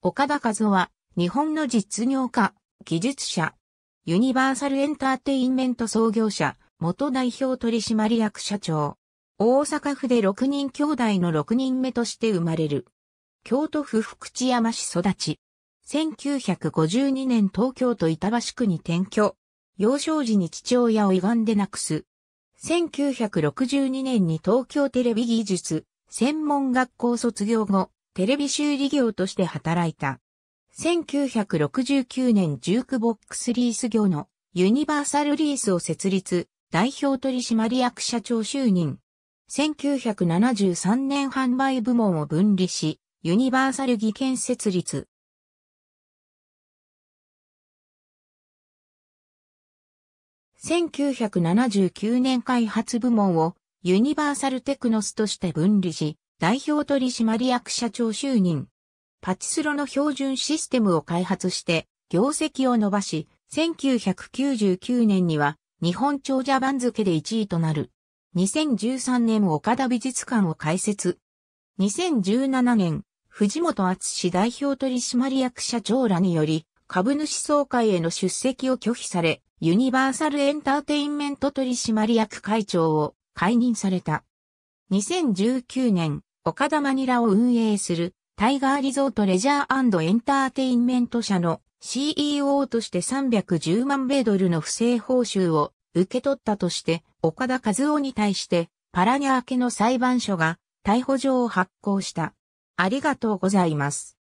岡田和夫は、日本の実業家、技術者、ユニバーサルエンターテインメント創業者、元代表取締役社長。大阪府で6人兄弟の6人目として生まれる。京都府福知山市育ち。1952年東京都板橋区に転居。幼少時に父親を歪んで亡くす。1962年に東京テレビ技術専門学校卒業後、テレビ修理業として働いた。1969年ジュークボックスリース業のユニバーサルリースを設立、代表取締役社長就任。1973年販売部門を分離し、ユニバーサル技研設立。1979年開発部門をユニバーサルテクノスとして分離し、代表取締役社長就任。パチスロの標準システムを開発して、業績を伸ばし、1999年には日本長者番付で1位となる。2013年岡田美術館を開設。2017年、藤本厚氏代表取締役社長らにより、株主総会への出席を拒否され、ユニバーサルエンターテインメント取締役会長を解任された。2019年、岡田マニラを運営するタイガーリゾートレジャーエンターテインメント社の CEO として310万米ドルの不正報酬を受け取ったとして岡田和夫に対してパラニャー家の裁判所が逮捕状を発行した。ありがとうございます。